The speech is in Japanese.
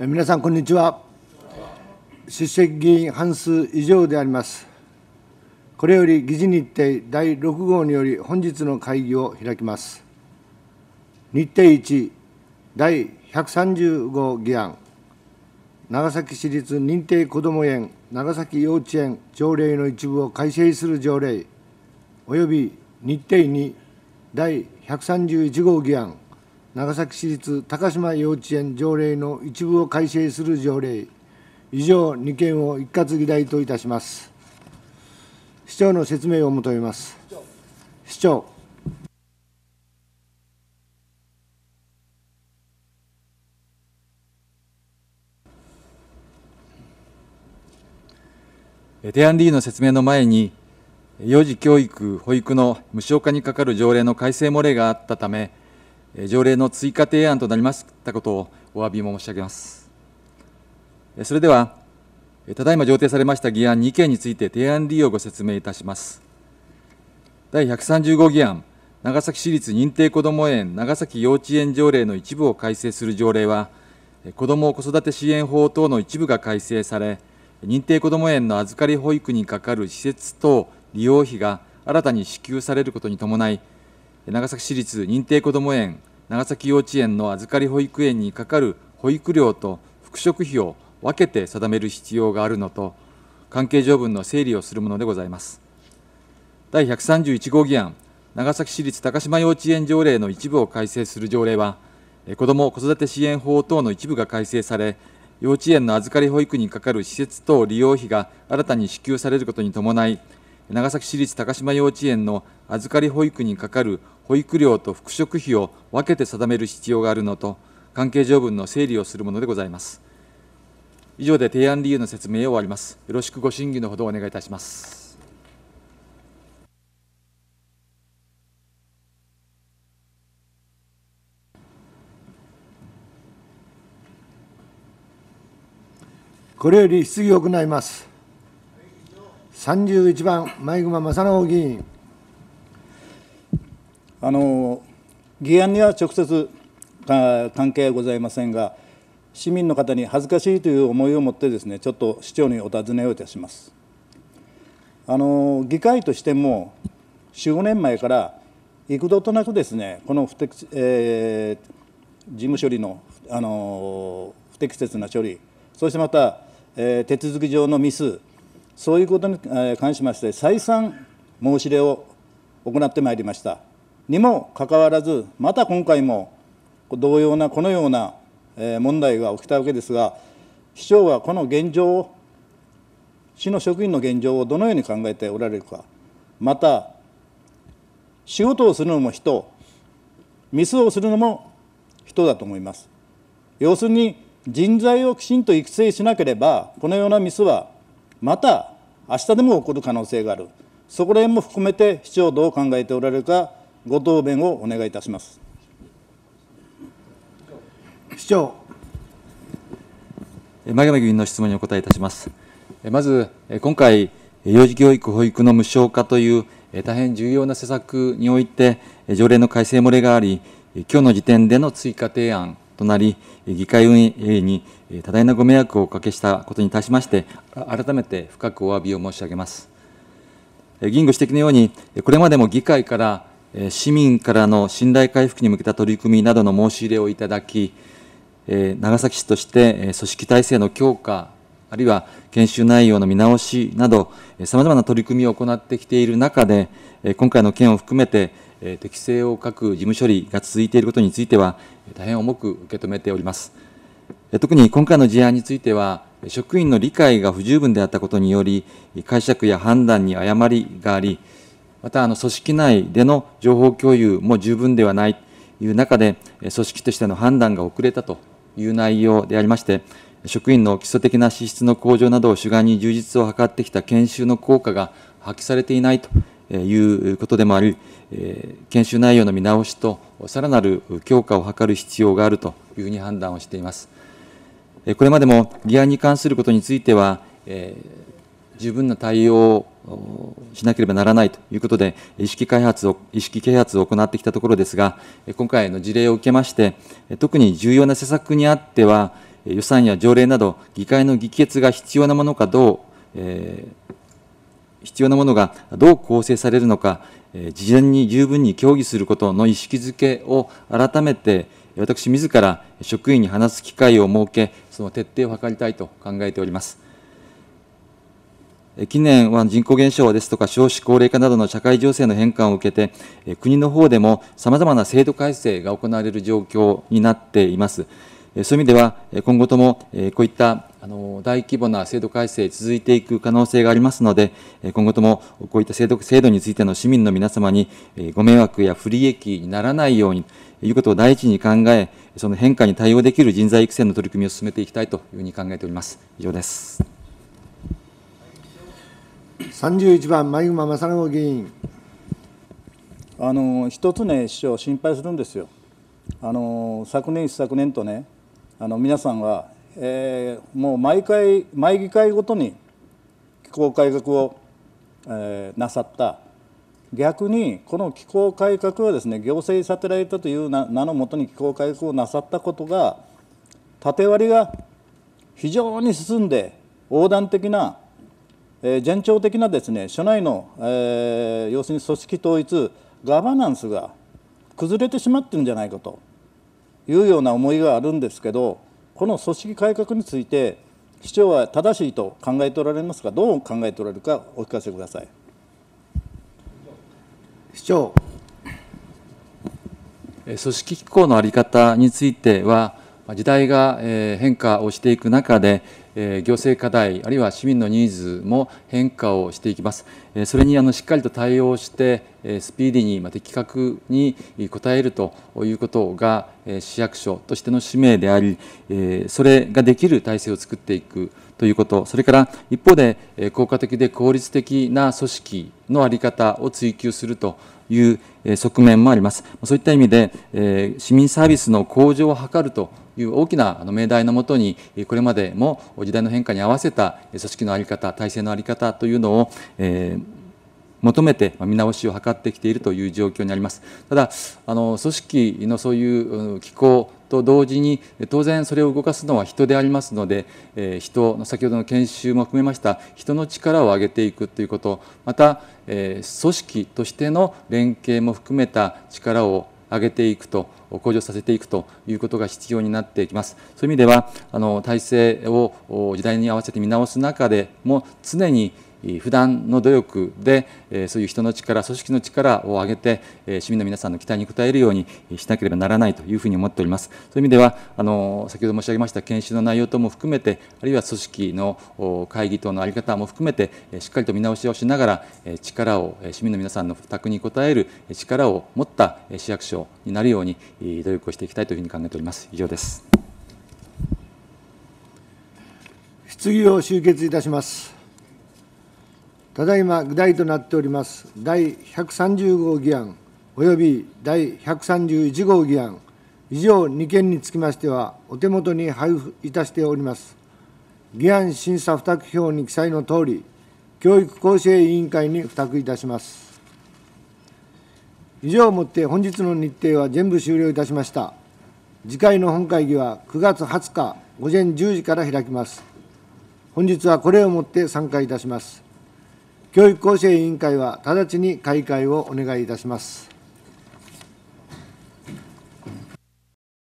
皆さんこんにちは出席議員半数以上でありますこれより議事日程第6号により本日の会議を開きます日程1第130号議案長崎市立認定こども園長崎幼稚園条例の一部を改正する条例および日程2第131号議案長崎市立高島幼稚園条例の一部を改正する条例以上2件を一括議題といたします市長の説明を求めます市長提案理事の説明の前に幼児教育保育の無償化にかかる条例の改正漏れがあったため条例の追加提案となりましたことをお詫び申し上げます。それでは、ただいま上呈されました議案2件について提案理由をご説明いたします。第135議案、長崎市立認定こども園長崎幼稚園条例の一部を改正する条例は、子ども・子育て支援法等の一部が改正され、認定こども園の預かり保育にかかる施設等利用費が新たに支給されることに伴い、長崎市立認定こども園長崎幼稚園の預かり保育園にかかる保育料と復職費を分けて定める必要があるのと関係条文の整理をするものでございます第131号議案長崎市立高島幼稚園条例の一部を改正する条例は子ども・子育て支援法等の一部が改正され幼稚園の預かり保育にかかる施設等利用費が新たに支給されることに伴い長崎市立高島幼稚園の預かり保育にかかる保育料と復職費を分けて定める必要があるのと、関係条文の整理をするものでございます。以上で提案理由の説明を終わります。よろしくご審議のほどお願いいたします。これより質疑を行います。31番、前熊正直議員。あの議案には直接関係はございませんが、市民の方に恥ずかしいという思いを持って、ですねちょっと市長にお尋ねをいたします。あの議会としても、4、5年前から、幾度となくですねこの不適、えー、事務処理のあの不適切な処理、そしてまた、えー、手続き上のミス、そういうことに関しまして、再三申し入れを行ってまいりました。にもかかわらず、また今回も同様な、このような問題が起きたわけですが、市長はこの現状を、市の職員の現状をどのように考えておられるか、また、仕事をするのも人、ミスをするのも人だと思います。要するに、人材をきちんと育成しなければ、このようなミスはまた明日でも起こる可能性があるそこら辺も含めて市長どう考えておられるかご答弁をお願いいたします市長前上議員の質問にお答えいたしますまず今回幼児教育保育の無償化という大変重要な施策において条例の改正漏れがあり今日の時点での追加提案となり、議会運営に多大なご迷惑をおかけしたことに対しまして、改めて深くお詫びを申し上げます。議員ご指摘のように、これまでも議会から市民からの信頼回復に向けた取り組みなどの申し入れをいただき、長崎市として組織体制の強化、あるいは研修内容の見直しなど、さまざまな取り組みを行ってきている中で、今回の件を含めて、適正を欠く事務処理が続いていることについては、大変重く受け止めております。特に今回の事案については、職員の理解が不十分であったことにより、解釈や判断に誤りがあり、また組織内での情報共有も十分ではないという中で、組織としての判断が遅れたという内容でありまして、職員の基礎的な資質の向上などを主眼に充実を図ってきた研修の効果が発揮されていないということでもあり、研修内容の見直しとさらなる強化を図る必要があるというふうに判断をしています。これまでも議案に関することについては、十分な対応をしなければならないということで、意識開発を、意識啓発を行ってきたところですが、今回の事例を受けまして、特に重要な施策にあっては、予算や条例など、議会の議決が必要なものかどう、えー必要なものがどう構成されるのか、事前に十分に協議することの意識づけを改めて、私自ら職員に話す機会を設け、その徹底を図りたいと考えております。近年は人口減少ですとか少子高齢化などの社会情勢の変化を受けて、国の方でもさまざまな制度改正が行われる状況になっています。そういう意味では、今後ともこういった大規模な制度改正、続いていく可能性がありますので、今後ともこういった制度制度についての市民の皆様に、ご迷惑や不利益にならないようにということを第一に考え、その変化に対応できる人材育成の取り組みを進めていきたいというふうに考えております。以上です31番、前熊正信議員。あの一つね、市長、心配するんですよ。あの昨年、一昨年とねあの皆さんは、えー、もう毎回毎議会ごとに機構改革を、えー、なさった逆にこの機構改革はですね行政サテライトという名のもとに機構改革をなさったことが縦割りが非常に進んで横断的な、えー、前兆的なですね所内の、えー、要するに組織統一ガバナンスが崩れてしまってるんじゃないかというような思いがあるんですけどこの組織改革について市長は正しいと考えておられますか、どう考えておられるかお聞かせください市長組織機構の在り方については時代が変化をしていく中で行政課題あるいは市民のニーズも変化をしていきますそれにあのしっかりと対応してスピーディーに的確に応えるということが市役所としての使命でありそれができる体制を作っていくということそれから一方で効果的で効率的な組織の在り方を追求するという側面もありますそういった意味で市民サービスの向上を図るという大きな命題のもとにこれまでも時代の変化に合わせた組織の在り方体制の在り方というのを求めて見直しを図ってきているという状況にあります。ただあの組織のそういう機構と同時に当然それを動かすのは人でありますので、えー、人の先ほどの研修も含めました人の力を上げていくということまた、えー、組織としての連携も含めた力を上げていくと向上させていくということが必要になってきますそういう意味ではあの体制を時代に合わせて見直す中でも常に普段の努力でそういう人の力組織の力を上げて市民の皆さんの期待に応えるようにしなければならないというふうに思っておりますそういう意味ではあの先ほど申し上げました研修の内容等も含めてあるいは組織の会議等の在り方も含めてしっかりと見直しをしながら力を市民の皆さんの負託に応える力を持った市役所になるように努力をしていきたいというふうに考えております以上です質疑を終結いたしますただいま議題となっております第130号議案及び第131号議案以上2件につきましてはお手元に配布いたしております議案審査付託表に記載のとおり教育厚生委員会に付託いたします以上をもって本日の日程は全部終了いたしました次回の本会議は9月20日午前10時から開きます本日はこれをもって参加いたします教育厚生委員会は直ちに開会をお願いいたします。